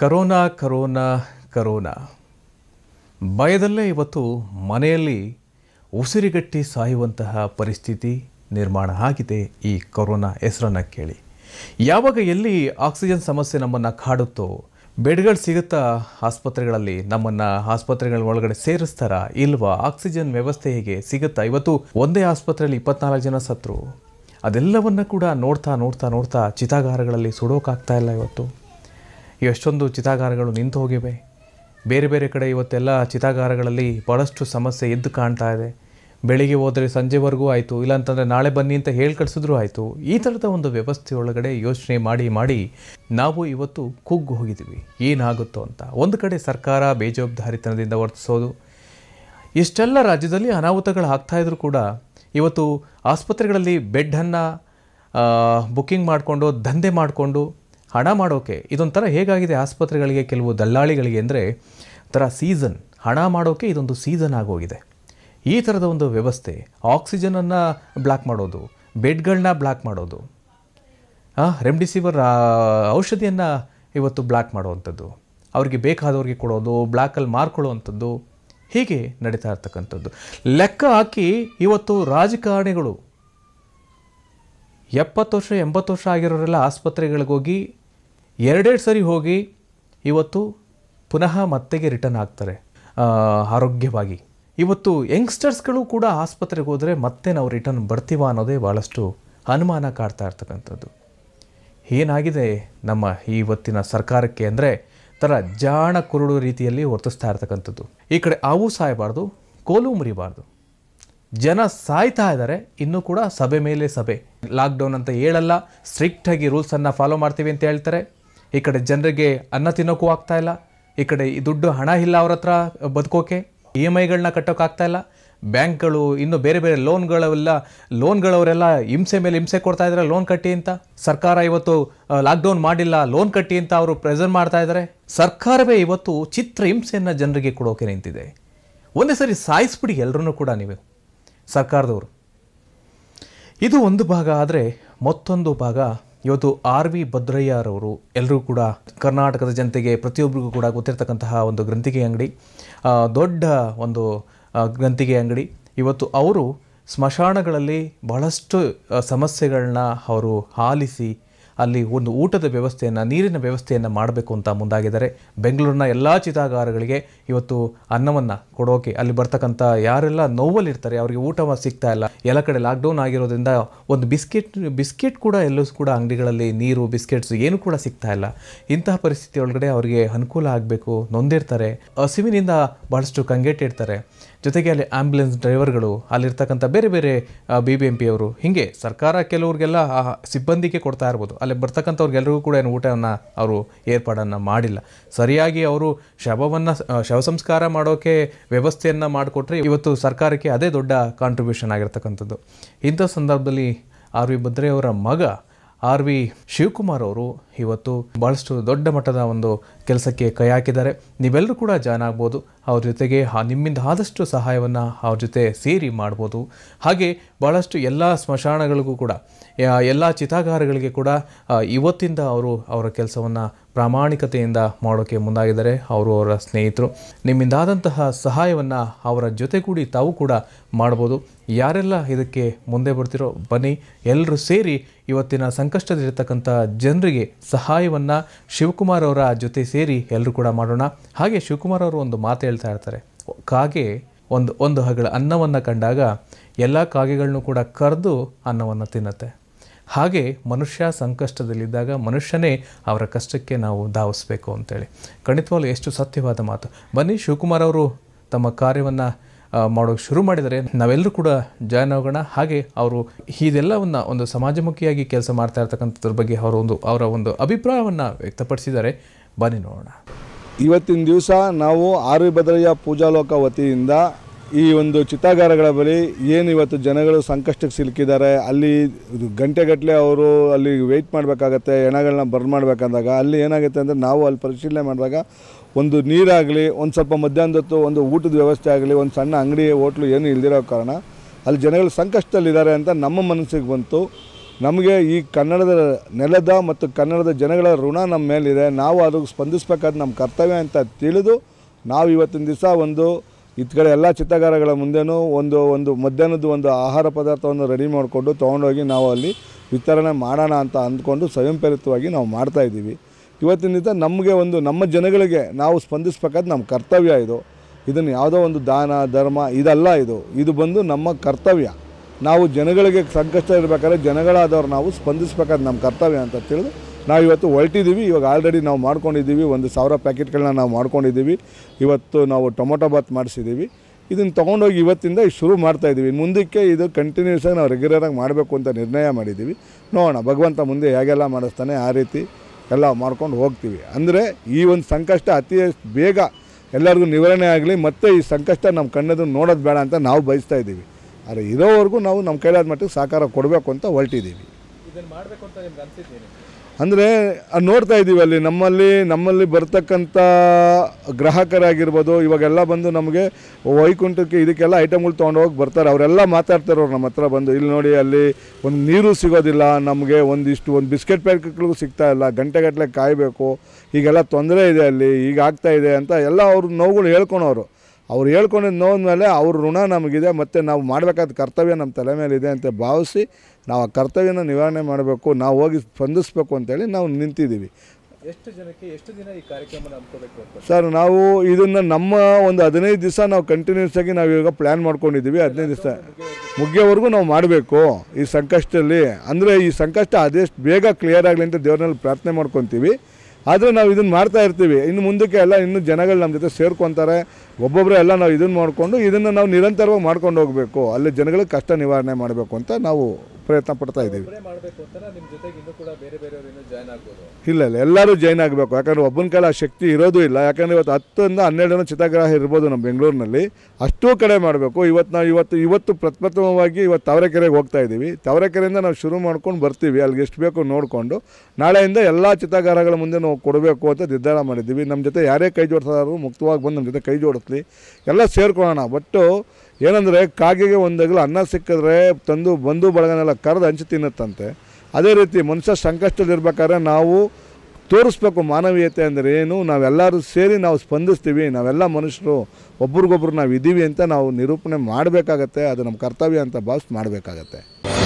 corona corona corona ಭಯದಲ್ಲೇ ಇವತ್ತು ಮನೆಯಲ್ಲಿ ಉಸಿರಿಗಟ್ಟಿ ಸಾಯುವಂತಹ ಪರಿಸ್ಥಿತಿ ನಿರ್ಮಾಣ ಆಗಿದೆ ಈ ಕರೋನಾ ಹೆಸರನ್ನು ಕೇಳಿ ಯಾವಾಗ ಎಲ್ಲಿ ಆಕ್ಸಿಜನ್ ಸಮಸ್ಯೆ ನಮ್ಮನ್ನು ಕಾಡುತ್ತೋ ಬೆಡ್ಗಳು ಸಿಗುತ್ತಾ ಆಸ್ಪತ್ರೆಗಳಲ್ಲಿ ನಮ್ಮನ್ನು ಆಸ್ಪತ್ರೆಗಳ ಒಳಗಡೆ ಸೇರಿಸ್ತಾರ ಇಲ್ವಾ ಆಕ್ಸಿಜನ್ ವ್ಯವಸ್ಥೆ ಹೇಗೆ ಸಿಗುತ್ತಾ ಇವತ್ತು ಒಂದೇ ಆಸ್ಪತ್ರೆಯಲ್ಲಿ ಇಪ್ಪತ್ನಾಲ್ಕು ಜನ ಸತ್ರು ಅದೆಲ್ಲವನ್ನು ಕೂಡ ನೋಡ್ತಾ ನೋಡ್ತಾ ನೋಡ್ತಾ ಚಿತಾಗಾರಗಳಲ್ಲಿ ಸುಡೋಕ್ಕಾಗ್ತಾ ಇಲ್ಲ ಇವತ್ತು ಎಷ್ಟೊಂದು ಚಿತಾಗಾರಗಳು ನಿಂತು ಹೋಗಿವೆ ಬೇರೆ ಬೇರೆ ಕಡೆ ಇವತ್ತೆಲ್ಲ ಚಿತಾಗಾರಗಳಲ್ಲಿ ಭಾಳಷ್ಟು ಸಮಸ್ಯೆ ಎದ್ದು ಕಾಣ್ತಾ ಇದೆ ಬೆಳಿಗ್ಗೆ ಹೋದರೆ ಸಂಜೆವರೆಗೂ ಆಯಿತು ಇಲ್ಲಾಂತಂದರೆ ನಾಳೆ ಬನ್ನಿ ಅಂತ ಹೇಳಿ ಕಳಿಸಿದ್ರೂ ಆಯಿತು ಈ ಥರದ ಒಂದು ವ್ಯವಸ್ಥೆ ಒಳಗಡೆ ಯೋಚನೆ ಮಾಡಿ ಮಾಡಿ ನಾವು ಇವತ್ತು ಕುಗ್ಗು ಹೋಗಿದ್ದೀವಿ ಏನಾಗುತ್ತೋ ಅಂತ ಒಂದು ಕಡೆ ಸರ್ಕಾರ ಬೇಜವಾಬ್ದಾರಿತನದಿಂದ ವರ್ತಿಸೋದು ಇಷ್ಟೆಲ್ಲ ರಾಜ್ಯದಲ್ಲಿ ಅನಾಹುತಗಳು ಆಗ್ತಾಯಿದ್ರು ಕೂಡ ಇವತ್ತು ಆಸ್ಪತ್ರೆಗಳಲ್ಲಿ ಬೆಡ್ಡನ್ನು ಬುಕ್ಕಿಂಗ್ ಮಾಡಿಕೊಂಡು ದಂಧೆ ಮಾಡಿಕೊಂಡು ಹಣ ಮಾಡೋಕೆ ಇದೊಂಥರ ಹೇಗಾಗಿದೆ ಆಸ್ಪತ್ರೆಗಳಿಗೆ ಕೆಲವು ದಲ್ಲಾಳಿಗಳಿಗೆ ಅಂದರೆ ಥರ ಸೀಸನ್ ಹಣ ಮಾಡೋಕ್ಕೆ ಇದೊಂದು ಸೀಸನ್ ಆಗೋಗಿದೆ ಈ ಥರದ ಒಂದು ವ್ಯವಸ್ಥೆ ಆಕ್ಸಿಜನನ್ನು ಬ್ಲಾಕ್ ಮಾಡೋದು ಬೆಡ್ಗಳನ್ನ ಬ್ಲಾಕ್ ಮಾಡೋದು ರೆಮ್ಡಿಸಿವರ್ ಔಷಧಿಯನ್ನು ಇವತ್ತು ಬ್ಲಾಕ್ ಮಾಡುವಂಥದ್ದು ಅವ್ರಿಗೆ ಬೇಕಾದವ್ರಿಗೆ ಕೊಡೋದು ಬ್ಲ್ಯಾಕಲ್ಲಿ ಮಾರ್ಕೊಳ್ಳುವಂಥದ್ದು ಹೀಗೆ ನಡೀತಾ ಇರ್ತಕ್ಕಂಥದ್ದು ಲೆಕ್ಕ ಹಾಕಿ ಇವತ್ತು ರಾಜಕಾರಣಿಗಳು ಎಪ್ಪತ್ತು ವರ್ಷ ಎಂಬತ್ತು ವರ್ಷ ಆಗಿರೋರೆಲ್ಲ ಆಸ್ಪತ್ರೆಗಳಿಗೋಗಿ ಎರಡೆರಡು ಸರಿ ಹೋಗಿ ಇವತ್ತು ಪುನಃ ಮತ್ತೆಗೆ ರಿಟರ್ನ್ ಆಗ್ತಾರೆ ಆರೋಗ್ಯವಾಗಿ ಇವತ್ತು ಯಂಗ್ಸ್ಟರ್ಸ್ಗಳು ಕೂಡ ಆಸ್ಪತ್ರೆಗೆ ಹೋದರೆ ಮತ್ತೆ ನಾವು ರಿಟರ್ನ್ ಬರ್ತೀವ ಅನ್ನೋದೇ ಭಾಳಷ್ಟು ಅನುಮಾನ ಕಾಡ್ತಾ ಇರ್ತಕ್ಕಂಥದ್ದು ಏನಾಗಿದೆ ನಮ್ಮ ಇವತ್ತಿನ ಸರ್ಕಾರಕ್ಕೆ ಅಂದರೆ ಥರ ಜಾಣ ಕುರುಡು ರೀತಿಯಲ್ಲಿ ವರ್ತಿಸ್ತಾ ಇರ್ತಕ್ಕಂಥದ್ದು ಈ ಕಡೆ ಅವು ಸಾಯಬಾರ್ದು ಕೋಲು ಮುರಿಬಾರ್ದು ಜನ ಸಾಯ್ತಾ ಇದ್ದಾರೆ ಇನ್ನೂ ಕೂಡ ಸಭೆ ಮೇಲೆ ಸಭೆ ಲಾಕ್ಡೌನ್ ಅಂತ ಹೇಳಲ್ಲ ಸ್ಟ್ರಿಕ್ಟಾಗಿ ರೂಲ್ಸನ್ನು ಫಾಲೋ ಮಾಡ್ತೀವಿ ಅಂತ ಹೇಳ್ತಾರೆ ಈ ಕಡೆ ಜನರಿಗೆ ಅನ್ನ ತಿನ್ನೋಕ್ಕೂ ಆಗ್ತಾ ಇಲ್ಲ ಈ ಕಡೆ ಈ ದುಡ್ಡು ಹಣ ಇಲ್ಲ ಅವ್ರ ಹತ್ರ ಬದುಕೋಕೆ ಇ ಎಮ್ ಐಗಳನ್ನ ಆಗ್ತಾ ಇಲ್ಲ ಬ್ಯಾಂಕ್ಗಳು ಇನ್ನು ಬೇರೆ ಬೇರೆ ಲೋನ್ಗಳೆಲ್ಲ ಲೋನ್ಗಳವರೆಲ್ಲ ಹಿಂಸೆ ಮೇಲೆ ಹಿಂಸೆ ಕೊಡ್ತಾ ಇದ್ದಾರೆ ಲೋನ್ ಕಟ್ಟಿ ಅಂತ ಸರ್ಕಾರ ಇವತ್ತು ಲಾಕ್ಡೌನ್ ಮಾಡಿಲ್ಲ ಲೋನ್ ಕಟ್ಟಿ ಅಂತ ಅವರು ಪ್ರೆಸೆಂಟ್ ಮಾಡ್ತಾ ಇದ್ದಾರೆ ಸರ್ಕಾರವೇ ಇವತ್ತು ಚಿತ್ರ ಹಿಂಸೆಯನ್ನು ಜನರಿಗೆ ಕೊಡೋಕೆ ನಿಂತಿದೆ ಒಂದೇ ಸರಿ ಸಾಯಿಸ್ಬಿಡಿ ಎಲ್ಲರೂ ಕೂಡ ನೀವು ಸರ್ಕಾರದವರು ಇದು ಒಂದು ಭಾಗ ಆದರೆ ಮತ್ತೊಂದು ಭಾಗ ಇವತ್ತು ಆರ್ ವಿ ಭದ್ರಯ್ಯರವರು ಎಲ್ಲರೂ ಕೂಡ ಕರ್ನಾಟಕದ ಜನತೆಗೆ ಪ್ರತಿಯೊಬ್ಬರಿಗೂ ಕೂಡ ಗೊತ್ತಿರತಕ್ಕಂತಹ ಒಂದು ಗ್ರಂಥಿಗೆ ಅಂಗಡಿ ದೊಡ್ಡ ಒಂದು ಗ್ರಂಥಿಗೆ ಅಂಗಡಿ ಇವತ್ತು ಅವರು ಸ್ಮಶಾನಗಳಲ್ಲಿ ಬಹಳಷ್ಟು ಸಮಸ್ಯೆಗಳನ್ನ ಅವರು ಆಲಿಸಿ ಅಲ್ಲಿ ಒಂದು ಊಟದ ವ್ಯವಸ್ಥೆಯನ್ನು ನೀರಿನ ವ್ಯವಸ್ಥೆಯನ್ನು ಮಾಡಬೇಕು ಅಂತ ಮುಂದಾಗಿದ್ದಾರೆ ಬೆಂಗಳೂರಿನ ಎಲ್ಲ ಚಿತಾಗಾರಗಳಿಗೆ ಇವತ್ತು ಅನ್ನವನ್ನು ಕೊಡೋಕೆ ಅಲ್ಲಿ ಬರ್ತಕ್ಕಂಥ ಯಾರೆಲ್ಲ ನೋವಲ್ಲಿರ್ತಾರೆ ಅವರಿಗೆ ಊಟ ಸಿಗ್ತಾ ಇಲ್ಲ ಎಲ್ಲ ಕಡೆ ಲಾಕ್ಡೌನ್ ಆಗಿರೋದ್ರಿಂದ ಒಂದು ಬಿಸ್ಕೆಟ್ ಬಿಸ್ಕೆಟ್ ಕೂಡ ಎಲ್ಲೂ ಕೂಡ ಅಂಗಡಿಗಳಲ್ಲಿ ನೀರು ಬಿಸ್ಕೆಟ್ಸ್ ಏನು ಕೂಡ ಸಿಗ್ತಾ ಇಲ್ಲ ಇಂತಹ ಪರಿಸ್ಥಿತಿ ಒಳಗಡೆ ಅವರಿಗೆ ಅನುಕೂಲ ಆಗಬೇಕು ನೊಂದಿರ್ತಾರೆ ಹಸಿವಿನಿಂದ ಬಹಳಷ್ಟು ಕಂಗೆಟ್ಟಿರ್ತಾರೆ ಜೊತೆಗೆ ಅಲ್ಲಿ ಆ್ಯಂಬುಲೆನ್ಸ್ ಡ್ರೈವರ್ಗಳು ಅಲ್ಲಿರ್ತಕ್ಕಂಥ ಬೇರೆ ಬೇರೆ ಬಿ ಬಿ ಎಂ ಪಿ ಅವರು ಹೀಗೆ ಸರ್ಕಾರ ಕೆಲವ್ರಿಗೆಲ್ಲ ಆ ಸಿಬ್ಬಂದಿಗೆ ಕೊಡ್ತಾ ಇರ್ಬೋದು ಅಲ್ಲಿ ಬರ್ತಕ್ಕಂಥವ್ರಿಗೆಲ್ಲರಿಗೂ ಕೂಡ ಏನು ಊಟವನ್ನು ಅವರು ಏರ್ಪಾಡನ್ನು ಮಾಡಿಲ್ಲ ಸರಿಯಾಗಿ ಅವರು ಶವವನ್ನು ಶವ ಸಂಸ್ಕಾರ ಮಾಡೋಕ್ಕೆ ವ್ಯವಸ್ಥೆಯನ್ನು ಮಾಡಿಕೊಟ್ರೆ ಇವತ್ತು ಸರ್ಕಾರಕ್ಕೆ ಅದೇ ದೊಡ್ಡ ಕಾಂಟ್ರಿಬ್ಯೂಷನ್ ಆಗಿರ್ತಕ್ಕಂಥದ್ದು ಇಂಥ ಸಂದರ್ಭದಲ್ಲಿ ಆರ್ ವಿ ಭದ್ರೆಯವರ ಮಗ ಆರ್ ವಿ ಶಿವಕುಮಾರ್ ಅವರು ಇವತ್ತು ಭಾಳಷ್ಟು ದೊಡ್ಡ ಮಟ್ಟದ ಒಂದು ಕೆಲಸಕ್ಕೆ ಕೈ ಹಾಕಿದ್ದಾರೆ ನೀವೆಲ್ಲರೂ ಕೂಡ ಜಾಯ್ನ್ ಆಗ್ಬೋದು ಅವ್ರ ಜೊತೆಗೆ ನಿಮ್ಮಿಂದ ಆದಷ್ಟು ಸಹಾಯವನ್ನು ಅವ್ರ ಜೊತೆ ಸೇರಿ ಮಾಡ್ಬೋದು ಹಾಗೆ ಭಾಳಷ್ಟು ಎಲ್ಲ ಸ್ಮಶಾನಗಳಿಗೂ ಕೂಡ ಎಲ್ಲ ಚಿತಾಗಾರಗಳಿಗೆ ಕೂಡ ಇವತ್ತಿಂದ ಅವರು ಅವರ ಕೆಲಸವನ್ನು ಪ್ರಾಮಾಣಿಕತೆಯಿಂದ ಮಾಡೋಕ್ಕೆ ಮುಂದಾಗಿದ್ದಾರೆ ಅವರು ಅವರ ಸ್ನೇಹಿತರು ನಿಮ್ಮಿಂದಾದಂತಹ ಸಹಾಯವನ್ನು ಅವರ ಜೊತೆ ಕೂಡಿ ತಾವು ಕೂಡ ಮಾಡ್ಬೋದು ಯಾರೆಲ್ಲ ಇದಕ್ಕೆ ಮುಂದೆ ಬರ್ತಿರೋ ಬನ್ನಿ ಎಲ್ಲರೂ ಸೇರಿ ಇವತ್ತಿನ ಸಂಕಷ್ಟದಲ್ಲಿರ್ತಕ್ಕಂಥ ಜನರಿಗೆ ಸಹಾಯವನ್ನು ಶಿವಕುಮಾರ್ ಅವರ ಜೊತೆ ಸೇರಿ ಎಲ್ಲರೂ ಕೂಡ ಮಾಡೋಣ ಹಾಗೆ ಶಿವಕುಮಾರ್ ಅವರು ಒಂದು ಮಾತು ಹೇಳ್ತಾ ಇರ್ತಾರೆ ಕಾಗೆ ಒಂದು ಒಂದು ಹಗಳ ಅನ್ನವನ್ನು ಕಂಡಾಗ ಎಲ್ಲ ಕಾಗೆಗಳನ್ನು ಕೂಡ ಕರೆದು ಅನ್ನವನ್ನು ತಿನ್ನತ್ತೆ ಹಾಗೆ ಮನುಷ್ಯ ಸಂಕಷ್ಟದಲ್ಲಿದ್ದಾಗ ಮನುಷ್ಯನೇ ಅವರ ಕಷ್ಟಕ್ಕೆ ನಾವು ಧಾವಿಸ್ಬೇಕು ಅಂತೇಳಿ ಖಂಡಿತವಾಗ್ಲೂ ಎಷ್ಟು ಸತ್ಯವಾದ ಮಾತು ಬನ್ನಿ ಶಿವಕುಮಾರ್ ಅವರು ತಮ್ಮ ಕಾರ್ಯವನ್ನು ಮಾಡೋಕ್ಕೆ ಶುರು ಮಾಡಿದರೆ ನಾವೆಲ್ಲರೂ ಕೂಡ ಜಾಯ್ನ್ ಆಗೋಣ ಹಾಗೆ ಅವರು ಇದೆಲ್ಲವನ್ನು ಒಂದು ಸಮಾಜಮುಖಿಯಾಗಿ ಕೆಲಸ ಮಾಡ್ತಾ ಇರ್ತಕ್ಕಂಥದ್ರ ಬಗ್ಗೆ ಅವರು ಒಂದು ಅವರ ಒಂದು ಅಭಿಪ್ರಾಯವನ್ನು ವ್ಯಕ್ತಪಡಿಸಿದ್ದಾರೆ ಬನ್ನಿ ನೋಡೋಣ ಇವತ್ತಿನ ದಿವಸ ನಾವು ಆರ್ವಿ ಭದ್ರಯ್ಯ ಪೂಜಾಲೋಕ ವತಿಯಿಂದ ಈ ಒಂದು ಚಿತಾಗಾರಗಳ ಬಳಿ ಏನು ಇವತ್ತು ಜನಗಳು ಸಂಕಷ್ಟಕ್ಕೆ ಸಿಲುಕಿದ್ದಾರೆ ಅಲ್ಲಿ ಗಂಟೆಗಟ್ಟಲೆ ಅವರು ಅಲ್ಲಿ ವೆಯ್ಟ್ ಮಾಡಬೇಕಾಗತ್ತೆ ಹೆಣಗಳನ್ನ ಬರ್ನ್ ಮಾಡಬೇಕಂದಾಗ ಅಲ್ಲಿ ಏನಾಗುತ್ತೆ ಅಂದರೆ ನಾವು ಅಲ್ಲಿ ಪರಿಶೀಲನೆ ಮಾಡಿದಾಗ ಒಂದು ನೀರಾಗಲಿ ಒಂದು ಸ್ವಲ್ಪ ಮಧ್ಯಾಹ್ನದೊತ್ತು ಒಂದು ಊಟದ ವ್ಯವಸ್ಥೆ ಆಗಲಿ ಒಂದು ಸಣ್ಣ ಅಂಗಡಿ ಹೋಟ್ಲು ಏನು ಇಲ್ದಿರೋ ಕಾರಣ ಅಲ್ಲಿ ಜನಗಳು ಸಂಕಷ್ಟದಲ್ಲಿದ್ದಾರೆ ಅಂತ ನಮ್ಮ ಮನಸ್ಸಿಗೆ ಬಂತು ನಮಗೆ ಈ ಕನ್ನಡದ ನೆಲದ ಮತ್ತು ಕನ್ನಡದ ಜನಗಳ ಋಣ ನಮ್ಮ ಮೇಲಿದೆ ನಾವು ಅದಕ್ಕೆ ಸ್ಪಂದಿಸಬೇಕಾದ ನಮ್ಮ ಕರ್ತವ್ಯ ಅಂತ ತಿಳಿದು ನಾವು ಇವತ್ತಿನ ದಿವಸ ಒಂದು ಇತ್ತ ಕಡೆ ಎಲ್ಲ ಚಿತ್ರಗಾರಗಳ ಮುಂದೆನೂ ಒಂದು ಒಂದು ಮಧ್ಯಾಹ್ನದ ಒಂದು ಆಹಾರ ಪದಾರ್ಥವನ್ನು ರೆಡಿ ಮಾಡಿಕೊಂಡು ತೊಗೊಂಡೋಗಿ ನಾವು ಅಲ್ಲಿ ವಿತರಣೆ ಮಾಡೋಣ ಅಂತ ಅಂದ್ಕೊಂಡು ಸ್ವಯಂಪ್ರೇರಿತವಾಗಿ ನಾವು ಮಾಡ್ತಾಯಿದ್ದೀವಿ ಇವತ್ತಿನಿಂದ ನಮಗೆ ಒಂದು ನಮ್ಮ ಜನಗಳಿಗೆ ನಾವು ಸ್ಪಂದಿಸಬೇಕಾದ ನಮ್ಮ ಕರ್ತವ್ಯ ಇದು ಇದನ್ನು ಯಾವುದೋ ಒಂದು ದಾನ ಧರ್ಮ ಇದಲ್ಲ ಇದು ಇದು ಬಂದು ನಮ್ಮ ಕರ್ತವ್ಯ ನಾವು ಜನಗಳಿಗೆ ಸಂಕಷ್ಟ ಇರಬೇಕಾದ್ರೆ ಜನಗಳಾದವ್ರು ನಾವು ಸ್ಪಂದಿಸಬೇಕಾದ ನಮ್ಮ ಕರ್ತವ್ಯ ಅಂತ ತಿಳಿದು ನಾವು ಇವತ್ತು ಹೊರಟಿದ್ದೀವಿ ಇವಾಗ ಆಲ್ರೆಡಿ ನಾವು ಮಾಡ್ಕೊಂಡಿದ್ದೀವಿ ಒಂದು ಸಾವಿರ ಪ್ಯಾಕೆಟ್ಗಳನ್ನ ನಾವು ಮಾಡ್ಕೊಂಡಿದ್ದೀವಿ ಇವತ್ತು ನಾವು ಟೊಮೊಟೊ ಬಾತ್ ಮಾಡಿಸಿದ್ದೀವಿ ಇದನ್ನು ತೊಗೊಂಡೋಗಿ ಇವತ್ತಿಂದ ಶುರು ಮಾಡ್ತಾಯಿದ್ದೀವಿ ಮುಂದಕ್ಕೆ ಇದು ಕಂಟಿನ್ಯೂಸ್ ಆಗಿ ನಾವು ರೆಗ್ಯುಲರಾಗಿ ಮಾಡಬೇಕು ಅಂತ ನಿರ್ಣಯ ಮಾಡಿದ್ದೀವಿ ನೋಡೋಣ ಭಗವಂತ ಮುಂದೆ ಹೇಗೆಲ್ಲ ಮಾಡಿಸ್ತಾನೆ ಆ ರೀತಿ ಎಲ್ಲ ಮಾಡ್ಕೊಂಡು ಹೋಗ್ತೀವಿ ಅಂದರೆ ಈ ಒಂದು ಸಂಕಷ್ಟ ಅತಿ ಬೇಗ ಎಲ್ಲರಿಗೂ ನಿವಾರಣೆ ಆಗಲಿ ಮತ್ತು ಈ ಸಂಕಷ್ಟ ನಮ್ಮ ಕಣ್ಣದನ್ನು ನೋಡೋದು ಬೇಡ ಅಂತ ನಾವು ಬಯಸ್ತಾ ಇದ್ದೀವಿ ಆದರೆ ಇರೋವರೆಗೂ ನಾವು ನಮ್ಮ ಕೈಲಾದ ಮಟ್ಟಿಗೆ ಸಹಕಾರ ಕೊಡಬೇಕು ಅಂತ ಹೊರಟಿದ್ದೀವಿ ಇದನ್ನು ಮಾಡಬೇಕು ಅಂತ ನಿಮ್ಗೆ ಅನಿಸಿದ್ದೀನಿ ಅಂದರೆ ನೋಡ್ತಾ ಇದ್ದೀವಿ ಅಲ್ಲಿ ನಮ್ಮಲ್ಲಿ ನಮ್ಮಲ್ಲಿ ಬರ್ತಕ್ಕಂಥ ಗ್ರಾಹಕರಾಗಿರ್ಬೋದು ಇವಾಗೆಲ್ಲ ಬಂದು ನಮಗೆ ವೈಕುಂಠಕ್ಕೆ ಇದಕ್ಕೆಲ್ಲ ಐಟಮ್ಗಳು ತೊಗೊಂಡೋಗಿ ಬರ್ತಾರೆ ಅವರೆಲ್ಲ ಮಾತಾಡ್ತಾರೆ ಅವ್ರು ನಮ್ಮ ಹತ್ರ ಬಂದು ಇಲ್ಲಿ ನೋಡಿ ಅಲ್ಲಿ ಒಂದು ನೀರು ಸಿಗೋದಿಲ್ಲ ನಮಗೆ ಒಂದಿಷ್ಟು ಒಂದು ಬಿಸ್ಕೆಟ್ ಪ್ಯಾಕೆಟ್ಗಳಿಗೂ ಸಿಗ್ತಾ ಇಲ್ಲ ಗಂಟೆಗಟ್ಟಲೆ ಕಾಯಬೇಕು ಈಗೆಲ್ಲ ತೊಂದರೆ ಇದೆ ಅಲ್ಲಿ ಈಗ ಆಗ್ತಾಯಿದೆ ಅಂತ ಎಲ್ಲ ಅವ್ರ ನೋವುಗಳು ಹೇಳ್ಕೊಳೋರು ಅವ್ರು ಹೇಳ್ಕೊಂಡಿದ್ದು ನೋವಿನ ಮೇಲೆ ಅವ್ರ ಋಣ ನಮಗಿದೆ ಮತ್ತು ನಾವು ಮಾಡಬೇಕಾದ ಕರ್ತವ್ಯ ನಮ್ಮ ತಲೆ ಮೇಲೆ ಇದೆ ಅಂತ ಭಾವಿಸಿ ನಾವು ಆ ಕರ್ತವ್ಯನ ನಿವಾರಣೆ ಮಾಡಬೇಕು ನಾವು ಹೋಗಿ ಸ್ಪಂದಿಸ್ಬೇಕು ಅಂತೇಳಿ ನಾವು ನಿಂತಿದ್ದೀವಿ ಎಷ್ಟು ಜನಕ್ಕೆ ಎಷ್ಟು ದಿನ ಈ ಕಾರ್ಯಕ್ರಮ ಸರ್ ನಾವು ಇದನ್ನು ನಮ್ಮ ಒಂದು ಹದಿನೈದು ದಿವಸ ನಾವು ಕಂಟಿನ್ಯೂಸ್ ಆಗಿ ನಾವು ಇವಾಗ ಪ್ಲ್ಯಾನ್ ಮಾಡ್ಕೊಂಡಿದ್ದೀವಿ ಹದಿನೈದು ದಿವಸ ಮುಗಿಯೋವರೆಗೂ ನಾವು ಮಾಡಬೇಕು ಈ ಸಂಕಷ್ಟದಲ್ಲಿ ಅಂದರೆ ಈ ಸಂಕಷ್ಟ ಅದೆಷ್ಟು ಬೇಗ ಕ್ಲಿಯರ್ ಆಗಲಿ ಅಂತ ದೇವ್ರನಲ್ಲಿ ಪ್ರಾರ್ಥನೆ ಮಾಡ್ಕೊತೀವಿ ಆದರೆ ನಾವು ಇದನ್ನು ಮಾಡ್ತಾ ಇರ್ತೀವಿ ಇನ್ನು ಮುಂದಕ್ಕೆ ಎಲ್ಲ ಇನ್ನು ಜನಗಳು ನಮ್ಮ ಜೊತೆ ಸೇರ್ಕೊತಾರೆ ಒಬ್ಬೊಬ್ಬರು ಎಲ್ಲ ನಾವು ಇದನ್ನು ಮಾಡಿಕೊಂಡು ಇದನ್ನು ನಾವು ನಿರಂತರವಾಗಿ ಮಾಡ್ಕೊಂಡು ಹೋಗಬೇಕು ಅಲ್ಲಿ ಜನಗಳಿಗೆ ಕಷ್ಟ ನಿವಾರಣೆ ಮಾಡಬೇಕು ಅಂತ ನಾವು ಪ್ರಯತ್ನ ಪಡ್ತಾ ಇದ್ದೀವಿ ಇಲ್ಲ ಇಲ್ಲ ಎಲ್ಲರೂ ಜೈನ್ ಆಗಬೇಕು ಯಾಕಂದರೆ ಒಬ್ಬನ ಕೈಲಿ ಆ ಶಕ್ತಿ ಇರೋದು ಇಲ್ಲ ಯಾಕಂದರೆ ಇವತ್ತು ಹತ್ತರಿಂದ ಜನ ಚಿತಾಗ್ರಹ ಇರ್ಬೋದು ನಮ್ಮ ಬೆಂಗಳೂರಿನಲ್ಲಿ ಅಷ್ಟೂ ಕಡೆ ಮಾಡಬೇಕು ಇವತ್ತು ನಾವು ಇವತ್ತು ಇವತ್ತು ಪ್ರಪ್ರಥಮವಾಗಿ ಇವತ್ತು ತಾವರೆಕೆರೆಗೆ ಹೋಗ್ತಾ ಇದ್ದೀವಿ ತಾವರೆಕೆರೆಯಿಂದ ನಾವು ಶುರು ಮಾಡ್ಕೊಂಡು ಬರ್ತೀವಿ ಅಲ್ಲಿಗೆ ಎಷ್ಟು ಬೇಕು ನೋಡಿಕೊಂಡು ನಾಳೆಯಿಂದ ಎಲ್ಲ ಚಿತಾಗಾರಗಳ ಮುಂದೆ ನಾವು ಕೊಡಬೇಕು ಅಂತ ನಿರ್ಧಾರ ಮಾಡಿದ್ದೀವಿ ನಮ್ಮ ಜೊತೆ ಯಾರೇ ಕೈ ಜೋಡಿಸೋದಾದ್ರು ಮುಕ್ತವಾಗಿ ಬಂದು ನಮ್ಮ ಜೊತೆ ಕೈ ಜೋಡಿಸ್ಲಿ ಎಲ್ಲ ಸೇರ್ಕೊಳ್ಳೋಣ ಬಟ್ಟು ಏನಂದರೆ ಕಾಗೆಗೆ ಒಂದಾಗಲು ಅನ್ನ ಸಿಕ್ಕಿದ್ರೆ ತಂದು ಬಂಧು ಬಳಗನೆಲ್ಲ ಕರೆದು ಹಂಚಿ ತಿನ್ನುತ್ತಂತೆ ಅದೇ ರೀತಿ ಮನುಷ್ಯ ಸಂಕಷ್ಟದಲ್ಲಿರ್ಬೇಕಾದ್ರೆ ನಾವು ತೋರಿಸ್ಬೇಕು ಮಾನವೀಯತೆ ಅಂದರೆ ಏನು ನಾವೆಲ್ಲರೂ ಸೇರಿ ನಾವು ಸ್ಪಂದಿಸ್ತೀವಿ ನಾವೆಲ್ಲ ಮನುಷ್ಯರು ಒಬ್ರಿಗೊಬ್ರು ನಾವು ಇದ್ದೀವಿ ಅಂತ ನಾವು ನಿರೂಪಣೆ ಮಾಡಬೇಕಾಗತ್ತೆ ಅದು ನಮ್ಮ ಕರ್ತವ್ಯ ಅಂತ ಭಾವಿಸ್ ಮಾಡಬೇಕಾಗತ್ತೆ